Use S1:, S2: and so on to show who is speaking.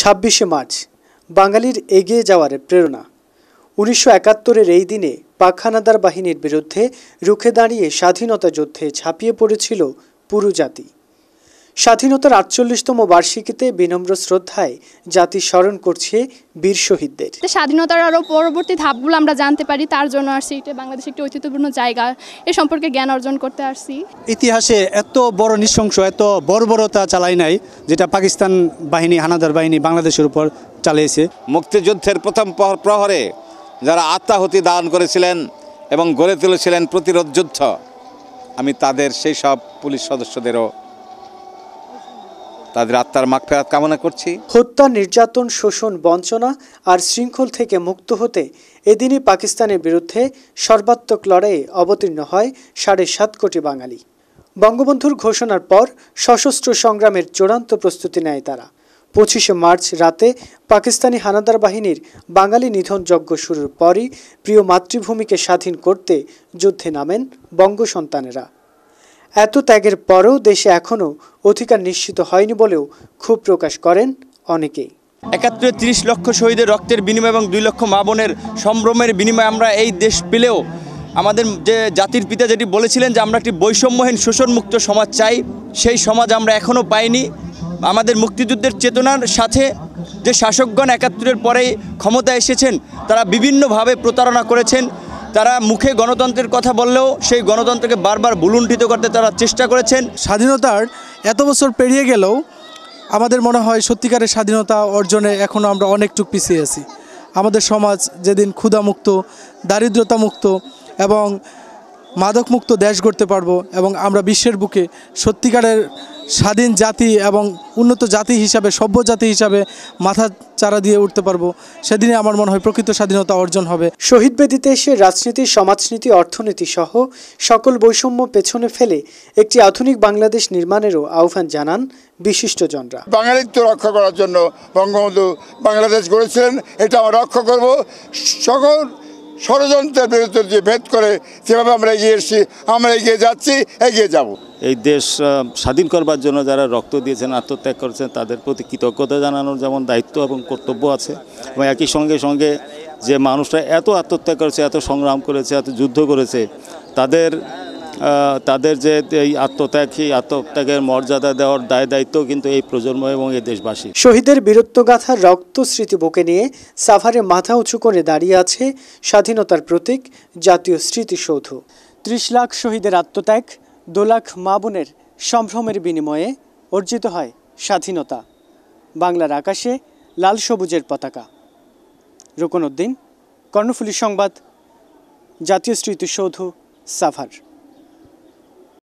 S1: ছাব্বিশে মার্চ বাঙালির এগিয়ে যাওয়ার প্রেরণা উনিশশো একাত্তরের এই দিনে পাখানাদার বাহিনীর বিরুদ্ধে রুখে দাঁড়িয়ে স্বাধীনতা যুদ্ধে ঝাঁপিয়ে পড়েছিল পুরুজাতি জাতি স্বাধীনতার আটচল্লিশতম বার্ষিকীতে বিনম্র শ্রদ্ধায় জাতি স্মরণ করছে বীর শহীদদের
S2: স্বাধীনতার আরও পরবর্তী ধাপগুলো আমরা জানতে পারি তার জন্য আসছি এটা বাংলাদেশ একটি ঐতিহ্যপূর্ণ জায়গা এ সম্পর্কে জ্ঞান অর্জন করতে আসছি ইতিহাসে এত বড় নৃশংস এত বর্বরতা চালায় নাই
S3: যেটা পাকিস্তান বাহিনী হানাদার বাহিনী বাংলাদেশের উপর চালিয়েছে মুক্তিযুদ্ধের প্রথম প্রহরে যারা আত্মাহতি দান করেছিলেন এবং গড়ে তুলেছিলেন প্রতিরোধ যুদ্ধ আমি তাদের সেই সব পুলিশ সদস্যদেরও
S1: তাদের আত্মার ফেরাত কামনা করছি হত্যা নির্যাতন শোষণ বঞ্চনা আর শৃঙ্খল থেকে মুক্ত হতে এদিনই পাকিস্তানের বিরুদ্ধে সর্বাত্মক লড়াইয়ে অবতীর্ণ হয় সাড়ে সাত কোটি বাঙালি বঙ্গবন্ধুর ঘোষণার পর সশস্ত্র সংগ্রামের চূড়ান্ত প্রস্তুতি নেয় তারা পঁচিশে মার্চ রাতে পাকিস্তানি হানাদার বাহিনীর বাঙালি নিধন যজ্ঞ শুরুর পরই প্রিয় মাতৃভূমিকে স্বাধীন করতে যুদ্ধে নামেন বঙ্গ সন্তানেরা এত ত্যাগের পরেও দেশে এখনও অধিকার নিশ্চিত হয়নি বলেও ক্ষোভ প্রকাশ করেন অনেকেই
S2: একাত্তরে তিরিশ লক্ষ শহীদের রক্তের বিনিময় এবং দুই লক্ষ মা বোনের সম্ভ্রমের বিনিময় আমরা এই দেশ পেলেও আমাদের যে জাতির পিতা যেটি বলেছিলেন যে আমরা একটি বৈষম্যহীন শোষণমুক্ত সমাজ চাই সেই সমাজ আমরা এখনও পাইনি আমাদের মুক্তিযুদ্ধের চেতনার সাথে যে শাসকগণ একাত্তরের পরেই ক্ষমতা এসেছেন তারা বিভিন্নভাবে প্রতারণা করেছেন তারা মুখে গণতন্ত্রের কথা বললেও সেই গণতন্ত্রকে বারবার বুলুণ্ঠিত করতে তারা চেষ্টা করেছেন স্বাধীনতার এত বছর পেরিয়ে গেলেও
S4: আমাদের মনে হয় সত্যিকারের স্বাধীনতা অর্জনে এখনও আমরা অনেকটুক পিছিয়ে আছি আমাদের সমাজ যেদিন ক্ষুধামুক্ত দারিদ্রতামুক্ত এবং মাদকমুক্ত দেশ গড়তে পারবো এবং আমরা বিশ্বের বুকে সত্যিকারের স্বাধীন জাতি এবং উন্নত জাতি হিসাবে সভ্য জাতি হিসাবে মাথা চারা দিয়ে উঠতে পারবো সেদিনে আমার মনে হয়
S1: প্রকৃত স্বাধীনতা অর্জন হবে শহীদ বেদিতে এসে রাজনীতি সমাজনীতি অর্থনীতি সহ সকল বৈষম্য পেছনে ফেলে একটি আধুনিক বাংলাদেশ নির্মাণেরও আহ্বান জানান বিশিষ্টজনরা
S3: বাঙালিত্ব রক্ষা করার জন্য বঙ্গবন্ধু বাংলাদেশ গড়েছিলেন এটা আমরা রক্ষা করব সকল ষড়যন্ত্রের বিরুদ্ধে যে ভেদ করে যেভাবে আমরা এগিয়ে এসেছি আমরা এগিয়ে যাচ্ছি এগিয়ে যাব এই দেশ স্বাধীন করবার জন্য যারা রক্ত দিয়েছেন আত্মত্যাগ করেছেন তাদের প্রতি কৃতজ্ঞতা জানানোর যেমন দায়িত্ব এবং কর্তব্য আছে এবং একই সঙ্গে সঙ্গে যে মানুষরা এত আত্মত্যাগ করেছে এত সংগ্রাম করেছে এত যুদ্ধ করেছে তাদের তাদের যে এই আত্মত্যাগ সেই আত্মত্যাগের মর্যাদা দেওয়ার দায় দায়িত্ব কিন্তু এই প্রজন্ম এবং এই দেশবাসী
S1: শহীদের বীরত্ব গাথার রক্ত স্মৃতি বুকে নিয়ে সাভারে মাথা উঁচু করে দাঁড়িয়ে আছে স্বাধীনতার প্রতীক জাতীয় স্মৃতিসৌধ ত্রিশ লাখ শহীদের আত্মত্যাগ দু লাখ মা বোনের সম্ভ্রমের বিনিময়ে অর্জিত হয় স্বাধীনতা বাংলার আকাশে লাল সবুজের পতাকা রুকনউদ্দিন কর্ণফুলি সংবাদ জাতীয় স্মৃতিসৌধ সাভার